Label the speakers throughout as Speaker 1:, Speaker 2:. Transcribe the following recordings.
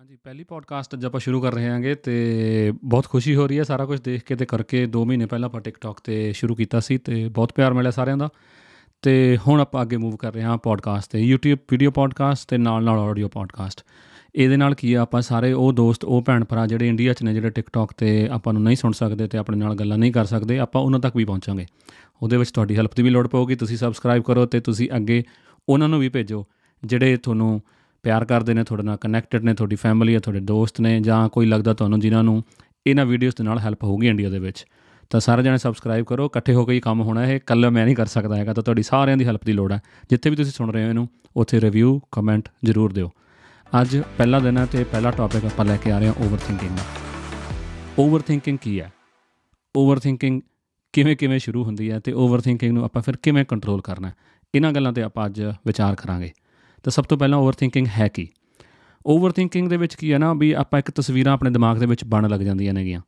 Speaker 1: ਹਾਂਜੀ ਪਹਿਲੀ ਪੋਡਕਾਸਟ ਅੱਜ ਆਪਾਂ ਸ਼ੁਰੂ ਕਰ ਰਹੇ ਹਾਂਗੇ ਤੇ ਬਹੁਤ ਖੁਸ਼ੀ ਹੋ ਰਹੀ ਹੈ ਸਾਰਾ ਕੁਝ ਦੇਖ ਕੇ ਤੇ ਕਰਕੇ 2 ਮਹੀਨੇ ਪਹਿਲਾਂ ਆਪਾਂ ਟਿਕਟੌਕ ਤੇ ਸ਼ੁਰੂ ਕੀਤਾ ਸੀ ਤੇ ਬਹੁਤ ਪਿਆਰ ਮਿਲਿਆ ਸਾਰਿਆਂ ਦਾ ਤੇ ਹੁਣ ਆਪਾਂ ਅੱਗੇ ਮੂਵ ਕਰ ਰਹੇ ਹਾਂ ਪੋਡਕਾਸਟ ਤੇ YouTube ਵੀਡੀਓ ਪੋਡਕਾਸਟ ਤੇ ਨਾਲ ਨਾਲ ਆਡੀਓ ਪੋਡਕਾਸਟ ਇਹਦੇ ਨਾਲ ਕੀ ਆ ਆਪਾਂ ਸਾਰੇ ਉਹ ਦੋਸਤ ਉਹ ਭੈਣ ਭਰਾ ਜਿਹੜੇ ਇੰਡੀਆ 'ਚ ਨੇ ਜਿਹੜੇ ਟਿਕਟੌਕ ਤੇ ਆਪਾਂ ਨੂੰ ਨਹੀਂ ਸੁਣ ਸਕਦੇ ਤੇ ਆਪਣੇ ਨਾਲ ਗੱਲਾਂ ਨਹੀਂ ਕਰ ਸਕਦੇ ਆਪਾਂ ਉਹਨਾਂ ਤੱਕ ਵੀ ਪਹੁੰਚਾਂਗੇ ਉਹਦੇ ਵਿੱਚ ਤੁਹਾਡੀ ਹੈਲਪ ਦੀ ਵੀ ਲੋੜ ਪਊਗੀ ਤੁਸੀਂ ਸਬਸਕ੍ਰਾਈਬ ਕਰੋ ਤੇ ਤੁਸੀਂ ਅੱਗੇ ਉਹਨਾਂ ਨੂੰ ਵੀ ਭੇਜੋ ਜਿਹੜੇ ਤੁਹਾਨੂੰ ਪਿਆਰ ਕਰਦੇ ਨੇ ਤੁਹਾਡੇ ਨਾਲ ਕਨੈਕਟਡ ਨੇ ਤੁਹਾਡੀ ਫੈਮਿਲੀ ਹੈ ਤੁਹਾਡੇ ਦੋਸਤ ਨੇ ਜਾਂ ਕੋਈ ਲੱਗਦਾ ਤੁਹਾਨੂੰ ਜਿਨ੍ਹਾਂ ਨੂੰ ਇਹਨਾਂ ਵੀਡੀਓਜ਼ ਦੇ ਨਾਲ ਹੈਲਪ ਹੋਊਗੀ ਇੰਡੀਆ ਦੇ ਵਿੱਚ ਤਾਂ ਸਾਰੇ ਜਣੇ ਸਬਸਕ੍ਰਾਈਬ ਕਰੋ ਇਕੱਠੇ ਹੋ ਕੇ ਹੀ ਕੰਮ ਹੋਣਾ ਇਹ ਕੱਲ ਮੈਂ ਨਹੀਂ ਕਰ ਸਕਦਾ ਹੈਗਾ ਤਾਂ ਤੁਹਾਡੀ ਸਾਰਿਆਂ ਦੀ ਹੈਲਪ ਦੀ ਲੋੜ ਹੈ ਜਿੱਥੇ ਵੀ ਤੁਸੀਂ ਸੁਣ ਰਹੇ ਹੋ ਇਹਨੂੰ ਉੱਥੇ ਰਿਵਿਊ ਕਮੈਂਟ ਜ਼ਰੂਰ ਦਿਓ ਅੱਜ ਪਹਿਲਾ ਦਿਨ ਹੈ ਤੇ ਪਹਿਲਾ ਟੌਪਿਕ ਆਪਾਂ ਲੈ ਕੇ ਆ ਰਹੇ ਹਾਂ ਓਵਰਥਿੰਕਿੰਗ ਦਾ ਓਵਰਥਿੰਕਿੰਗ ਕੀ ਹੈ ਓਵਰਥਿੰਕਿੰਗ ਕਿਵੇਂ ਕਿਵੇਂ ਸ਼ੁਰੂ ਹੁੰਦੀ ਹੈ ਤੇ ਓਵਰਥਿੰਕਿੰਗ ਨੂੰ ਆਪਾਂ ਫਿਰ ਕਿਵੇਂ ਕੰਟਰੋਲ ਕਰਨਾ ਇਹਨਾਂ ਗੱਲਾਂ ਤੇ ਆਪਾਂ ਅੱਜ ਵਿਚਾਰ ਕਰਾਂਗੇ ਤਾਂ ਸਭ ਤੋਂ ਪਹਿਲਾਂ ਓਵਰਥਿੰਕਿੰਗ ਹੈ ਕੀ ਓਵਰਥਿੰਕਿੰਗ ਦੇ ਵਿੱਚ ਕੀ ਹੈ ਨਾ ਵੀ ਆਪਾਂ ਇੱਕ ਤਸਵੀਰਾਂ ਆਪਣੇ ਦਿਮਾਗ ਦੇ ਵਿੱਚ ਬਣ ਲੱਗ ਜਾਂਦੀਆਂ ਨੇਗੀਆਂ